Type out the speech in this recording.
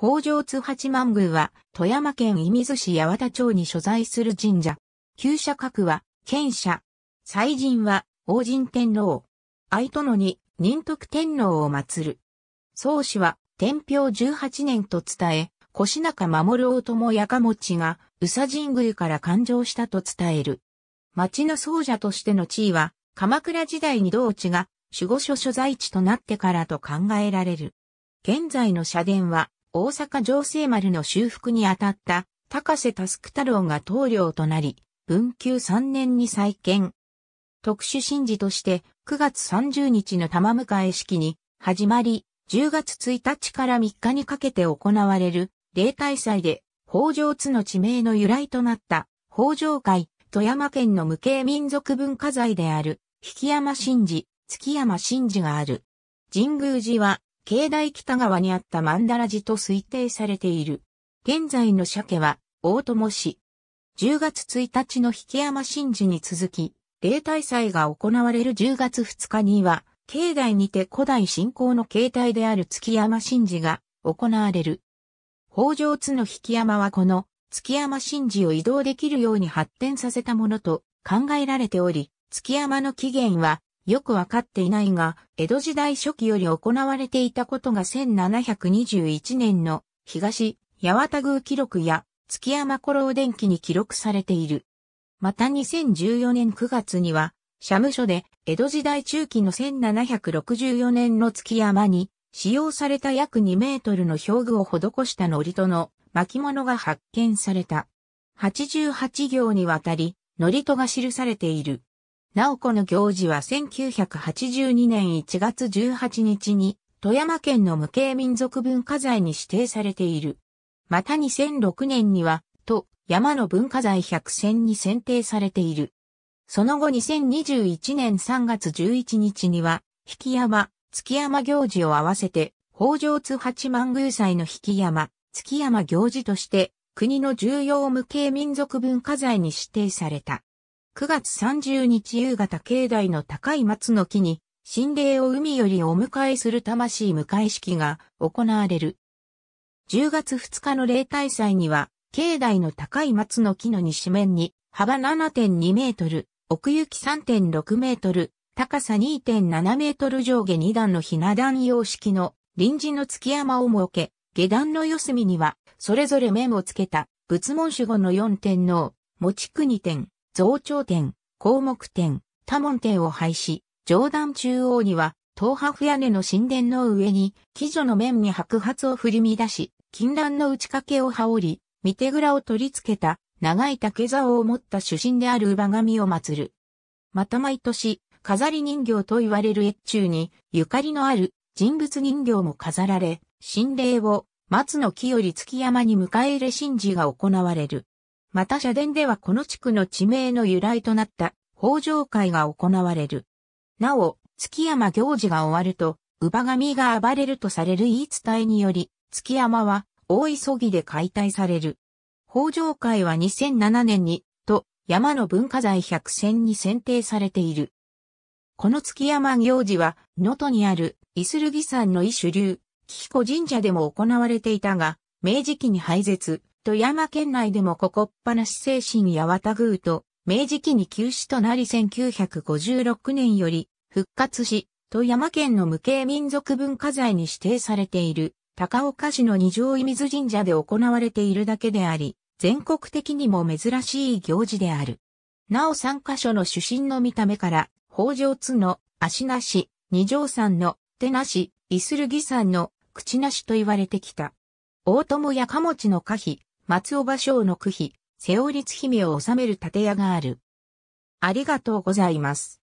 北条津八幡宮は、富山県射水市八幡町に所在する神社。旧社格は、県社。祭神は、王神天皇。愛殿に、仁徳天皇を祀る。宗氏は、天平十八年と伝え、腰中守大友やかもちが、宇佐神宮から誕生したと伝える。町の僧者としての地位は、鎌倉時代に同地が守護所所在地となってからと考えられる。現在の社殿は、大阪城西丸の修復にあたった高瀬タスク太郎が棟梁となり、文久3年に再建。特殊神事として9月30日の玉迎式に始まり、10月1日から3日にかけて行われる例大祭で北条津の地名の由来となった北条会、富山県の無形民族文化財である引山神事、月山神事がある。神宮寺は境内北側にあったンダラ寺と推定されている。現在の鮭は、大友市。10月1日の引山神事に続き、例大祭が行われる10月2日には、境内にて古代信仰の形態である月山神事が行われる。北条津の引山はこの月山神事を移動できるように発展させたものと考えられており、月山の起源はよくわかっていないが、江戸時代初期より行われていたことが1721年の東八幡宮記録や月山古老伝記に記録されている。また2014年9月には、社務所で江戸時代中期の1764年の月山に使用された約2メートルの表具を施したのりとの巻物が発見された。88行にわたり、のりとが記されている。なおこの行事は1982年1月18日に富山県の無形民族文化財に指定されている。また2006年には、と、山の文化財100選に選定されている。その後2021年3月11日には、引山、月山行事を合わせて、北条津八幡宮祭の引山、月山行事として、国の重要無形民族文化財に指定された。9月30日夕方境内の高い松の木に、神霊を海よりお迎えする魂迎え式が行われる。10月2日の霊大祭には、境内の高い松の木の西面に、幅7.2メートル、奥行き3.6メートル、高さ2.7メートル上下2段のひな段様式の臨時の月山を設け、下段の四隅には、それぞれ面をつけた仏門守護の四天の、持ち国天、増長店、項目店、多門店を廃止、上段中央には、東白屋根の神殿の上に、貴女の面に白髪を振り乱し、金蘭の打ち掛けを羽織り、見手蔵を取り付けた、長い竹竿を持った主神である馬神を祀る。また毎年、飾り人形と言われる越中に、ゆかりのある人物人形も飾られ、神霊を松の木より月山に迎え入れ神事が行われる。また社殿ではこの地区の地名の由来となった北条会が行われる。なお、月山行事が終わると、乳母神が暴れるとされる言い伝えにより、月山は大急ぎで解体される。北条会は2007年に、と、山の文化財百選に選定されている。この月山行事は、能登にある、イスルギ山の異種流、紀彦神社でも行われていたが、明治期に廃絶、富山県内でもここっぱなし精神やわたぐうと、明治期に休止となり1956年より復活し、富山県の無形民族文化財に指定されている、高岡市の二条井水神社で行われているだけであり、全国的にも珍しい行事である。なお3カ所の主審の見た目から、北条津の足なし、二条山の手なし、イスルギ山の口なしと言われてきた。大友や貨物の可否、松尾芭蕉の句碑、瀬尾律姫を治める建屋がある。ありがとうございます。